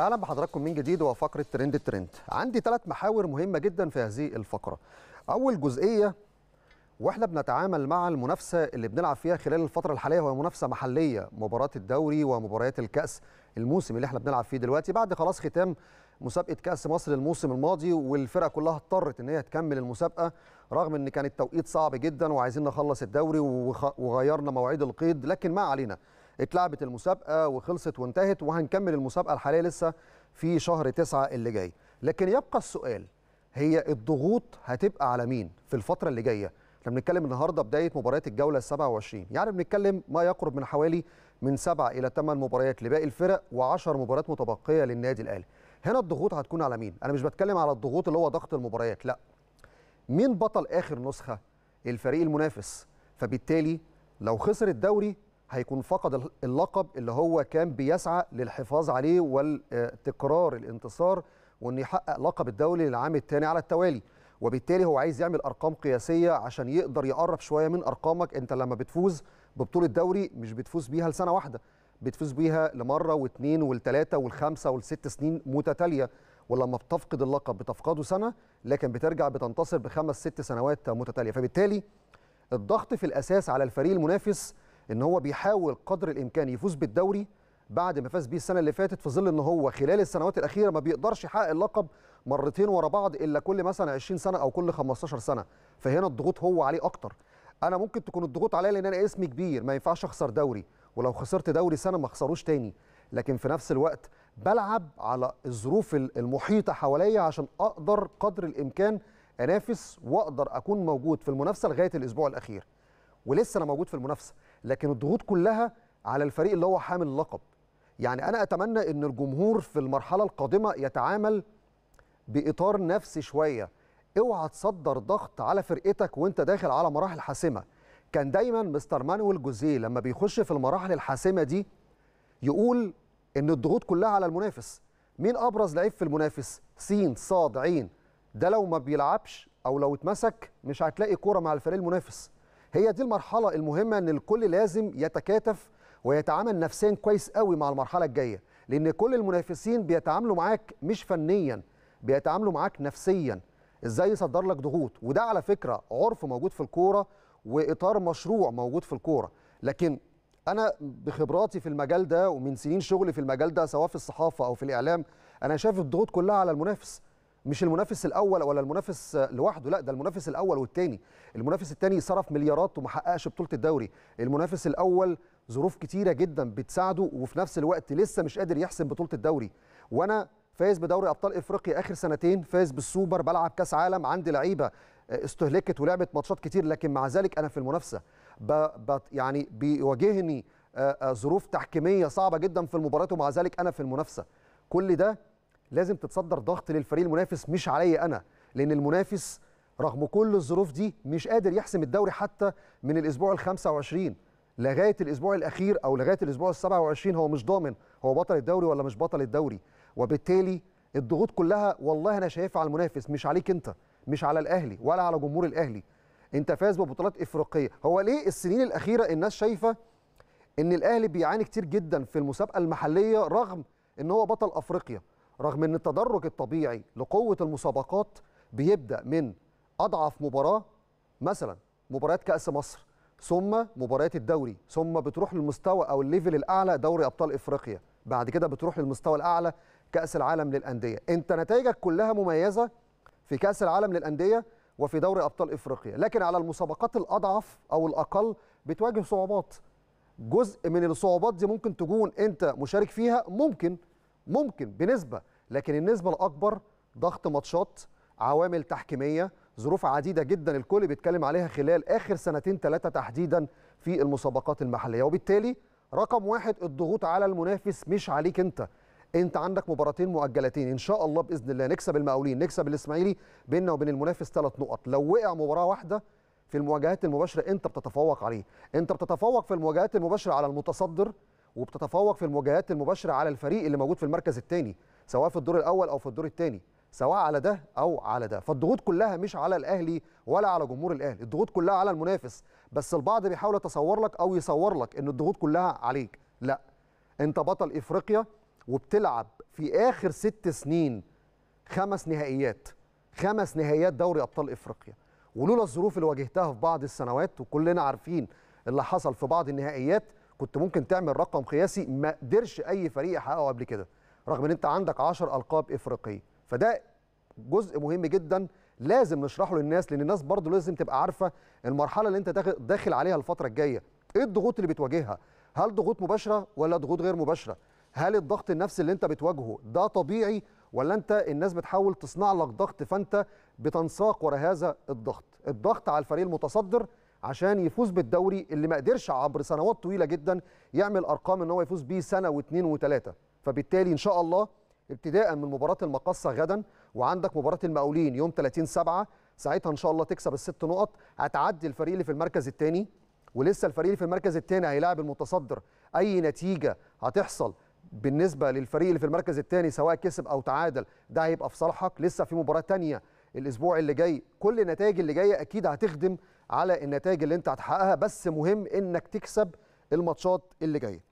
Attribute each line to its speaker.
Speaker 1: اهلا بحضراتكم من جديد وفقره ترند الترند عندي ثلاث محاور مهمه جدا في هذه الفقره اول جزئيه واحنا بنتعامل مع المنافسه اللي بنلعب فيها خلال الفتره الحاليه وهي منافسه محليه مباراه الدوري ومباريات الكاس الموسم اللي احنا بنلعب فيه دلوقتي بعد خلاص ختام مسابقه كاس مصر الموسم الماضي والفرقه كلها اضطرت ان هي تكمل المسابقه رغم ان كان التوقيت صعب جدا وعايزين نخلص الدوري وغيرنا مواعيد القيد لكن ما علينا اتلعبت المسابقه وخلصت وانتهت وهنكمل المسابقه الحاليه لسه في شهر تسعة اللي جاي لكن يبقى السؤال هي الضغوط هتبقى على مين في الفتره اللي جايه احنا بنتكلم النهارده بدايه مباريات الجوله ال 27 يعني بنتكلم ما يقرب من حوالي من سبع الى ثمان مباريات لباقي الفرق و10 مباريات متبقيه للنادي الاهلي هنا الضغوط هتكون على مين انا مش بتكلم على الضغوط اللي هو ضغط المباريات لا مين بطل اخر نسخه الفريق المنافس فبالتالي لو خسر الدوري هيكون فقد اللقب اللي هو كان بيسعى للحفاظ عليه والتكرار الانتصار وانه يحقق لقب الدولي للعام الثاني على التوالي وبالتالي هو عايز يعمل ارقام قياسيه عشان يقدر يقرب شويه من ارقامك انت لما بتفوز ببطوله دوري مش بتفوز بيها لسنه واحده بتفوز بيها لمره واثنين والثلاثه والخمسه والست سنين متتاليه ولما بتفقد اللقب بتفقده سنه لكن بترجع بتنتصر بخمس ست سنوات متتاليه فبالتالي الضغط في الاساس على الفريق المنافس ان هو بيحاول قدر الامكان يفوز بالدوري بعد ما فاز بيه السنه اللي فاتت في ظل ان هو خلال السنوات الاخيره ما بيقدرش يحقق اللقب مرتين ورا بعض الا كل مثلا 20 سنه او كل 15 سنه فهنا الضغوط هو عليه اكتر انا ممكن تكون الضغوط عليا لان انا اسمي كبير ما ينفعش اخسر دوري ولو خسرت دوري سنه ما اخسروش تاني لكن في نفس الوقت بلعب على الظروف المحيطه حواليا عشان اقدر قدر الامكان انافس واقدر اكون موجود في المنافسه لغايه الاسبوع الاخير ولسه انا موجود في المنافسه لكن الضغوط كلها على الفريق اللي هو حامل اللقب يعني انا اتمنى ان الجمهور في المرحله القادمه يتعامل باطار نفسي شويه اوعى تصدر ضغط على فرقتك وانت داخل على مراحل حاسمه كان دايما مستر مانويل جوزيه لما بيخش في المراحل الحاسمه دي يقول ان الضغوط كلها على المنافس مين ابرز لعيب في المنافس سين صاد عين ده لو ما بيلعبش او لو اتمسك مش هتلاقي كوره مع الفريق المنافس هي دي المرحله المهمه ان الكل لازم يتكاتف ويتعامل نفسيا كويس قوي مع المرحله الجايه لان كل المنافسين بيتعاملوا معاك مش فنيا بيتعاملوا معاك نفسيا ازاي يصدر لك ضغوط وده على فكره عرف موجود في الكوره واطار مشروع موجود في الكوره لكن انا بخبراتي في المجال ده ومن سنين شغلي في المجال ده سواء في الصحافه او في الاعلام انا شايف الضغوط كلها على المنافس مش المنافس الاول ولا المنافس لوحده لا ده المنافس الاول والثاني المنافس الثاني صرف مليارات وما حققش بطوله الدوري المنافس الاول ظروف كتيره جدا بتساعده وفي نفس الوقت لسه مش قادر يحسم بطوله الدوري وانا فايز بدوري ابطال افريقيا اخر سنتين فايز بالسوبر بلعب كاس عالم عندي لعيبه استهلكت ولعبت ماتشات كتير لكن مع ذلك انا في المنافسه ب... ب... يعني بيواجهني ظروف تحكيميه صعبه جدا في المباراه ومع ذلك انا في المنافسه كل ده لازم تتصدر ضغط للفريق المنافس مش عليا انا لان المنافس رغم كل الظروف دي مش قادر يحسم الدوري حتى من الاسبوع ال 25 لغايه الاسبوع الاخير او لغايه الاسبوع ال 27 هو مش ضامن هو بطل الدوري ولا مش بطل الدوري وبالتالي الضغوط كلها والله انا شايفها على المنافس مش عليك انت مش على الاهلي ولا على جمهور الاهلي انت فاز ببطولات افريقيه هو ليه السنين الاخيره الناس شايفه ان الاهلي بيعاني كتير جدا في المسابقه المحليه رغم ان هو بطل افريقيا رغم ان التدرج الطبيعي لقوه المسابقات بيبدا من اضعف مباراه مثلا مباريات كاس مصر ثم مباريات الدوري ثم بتروح للمستوى او الليفل الاعلى دوري ابطال افريقيا بعد كده بتروح للمستوى الاعلى كاس العالم للانديه انت نتائجك كلها مميزه في كاس العالم للانديه وفي دوري ابطال افريقيا لكن على المسابقات الاضعف او الاقل بتواجه صعوبات جزء من الصعوبات دي ممكن تكون انت مشارك فيها ممكن ممكن بنسبه لكن النسبه الاكبر ضغط ماتشات عوامل تحكيميه ظروف عديده جدا الكل بيتكلم عليها خلال اخر سنتين ثلاثه تحديدا في المسابقات المحليه وبالتالي رقم واحد الضغوط على المنافس مش عليك انت انت عندك مباراتين مؤجلتين ان شاء الله باذن الله نكسب المقاولين نكسب الاسماعيلي بيننا وبين المنافس ثلاث نقط لو وقع مباراه واحده في المواجهات المباشره انت بتتفوق عليه انت بتتفوق في المواجهات المباشره على المتصدر وبتتفوق في المواجهات المباشره على الفريق اللي موجود في المركز الثاني سواء في الدور الاول او في الدور الثاني سواء على ده او على ده فالضغوط كلها مش على الاهلي ولا على جمهور الاهلي الضغوط كلها على المنافس بس البعض بيحاول يتصور لك او يصور لك ان الضغوط كلها عليك لا انت بطل افريقيا وبتلعب في اخر ست سنين خمس نهائيات خمس نهائيات دوري ابطال افريقيا ولولا الظروف اللي واجهتها في بعض السنوات وكلنا عارفين اللي حصل في بعض النهائيات كنت ممكن تعمل رقم قياسي ما قدرش اي فريق يحققه قبل كده رغم ان انت عندك 10 القاب افريقيه فده جزء مهم جدا لازم نشرحه للناس لان الناس برضو لازم تبقى عارفه المرحله اللي انت داخل عليها الفتره الجايه ايه الضغوط اللي بتواجهها هل ضغوط مباشره ولا ضغوط غير مباشره هل الضغط النفسي اللي انت بتواجهه ده طبيعي ولا انت الناس بتحاول تصنع لك ضغط فانت بتنساق ورا هذا الضغط الضغط على الفريق المتصدر عشان يفوز بالدوري اللي ما قدرش عبر سنوات طويله جدا يعمل ارقام ان هو يفوز بيه سنه واثنين وثلاثه فبالتالي ان شاء الله ابتداء من مباراه المقصه غدا وعندك مباراه المقاولين يوم 30 7 ساعتها ان شاء الله تكسب الست نقط هتعدي الفريق اللي في المركز الثاني ولسه الفريق اللي في المركز الثاني هيلاعب المتصدر اي نتيجه هتحصل بالنسبه للفريق اللي في المركز الثاني سواء كسب او تعادل ده هيبقى في صالحك لسه في مباراه ثانيه الاسبوع اللي جاي كل النتائج اللي جايه اكيد هتخدم على النتائج اللي انت هتحققها بس مهم انك تكسب الماتشات اللي جايه